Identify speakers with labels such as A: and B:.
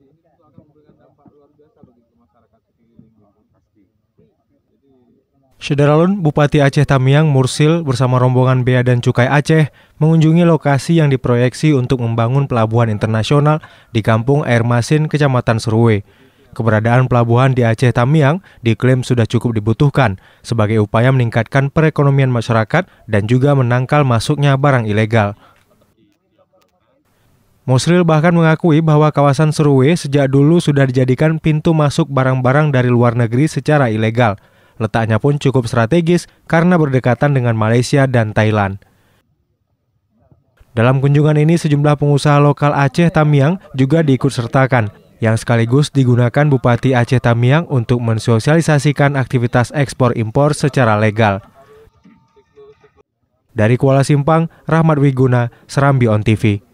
A: seperti ini Sederalun Bupati Aceh Tamiang Mursil bersama rombongan Bea dan Cukai Aceh mengunjungi lokasi yang diproyeksi untuk membangun pelabuhan internasional di Kampung Air Masin, Kecamatan Serue. Keberadaan pelabuhan di Aceh Tamiang diklaim sudah cukup dibutuhkan sebagai upaya meningkatkan perekonomian masyarakat dan juga menangkal masuknya barang ilegal. Musril bahkan mengakui bahwa kawasan Seruwe sejak dulu sudah dijadikan pintu masuk barang-barang dari luar negeri secara ilegal. Letaknya pun cukup strategis karena berdekatan dengan Malaysia dan Thailand. Dalam kunjungan ini sejumlah pengusaha lokal Aceh Tamiang juga diikutsertakan, yang sekaligus digunakan Bupati Aceh Tamiang untuk mensosialisasikan aktivitas ekspor impor secara legal. Dari Kuala Simpang, Rahmat Wiguna, Serambi On TV.